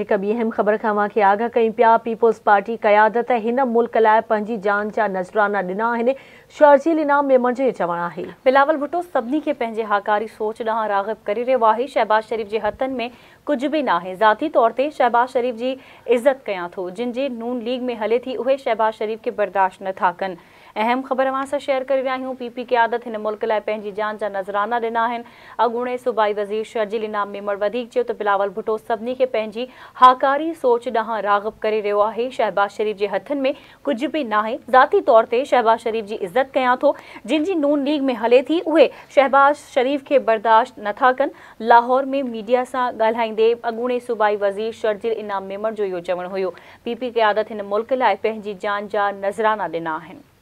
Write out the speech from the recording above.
एक बी अहम ख़बर का आगा आगाह कई पिया पीपल्स पार्टी क्यादत इन मुल्क लाइ जान जहा नज़राना दिना शर्जील इनाम में मंझि चवण है बिलावल भुटो सभी के पैं हाकारी सोच ॾांहुं रागब कर रो है शहबाज़ शरीफ़ के हथन में कुछ भी ना जी तौर से शहबाज़ शरीफ़ की इज्जत क्या तो जिन नून लीग में हले थी शहबाज़ शरीफ़ के बर्दाश्त ना कन अहम ख़बर मां शेयर कर रहा हूँ पी पी क़यादत मुल्क लाइ जान जहा नज़राना दिना अगूणे सूबाई वज़ीर शर्जील इनाम में मड़ वधीक बिलावल भुटो सभी के पैं हाकारी सोच ॾांहुं रागब करे रहियो आहे शहबाज़ शरीफ़ के हथन में कुछ भी ना जी तौर ते शहबाज़ शरीफ़ की इज़्ज़त क्या तो जिनकी नून लीग में हले थी उ शहबाज़ शरीफ़ के बर्दाश्त ना कन लाहौर में मीडिया से ॻाल्हाईंदे अगूणे सूबाई वज़ीर शर्जिल इनाम मेमण जो इहो चवणु हुयो पीपी क्यादत इन मुल्क लाइ जान जा नज़राना ॾिना आहिनि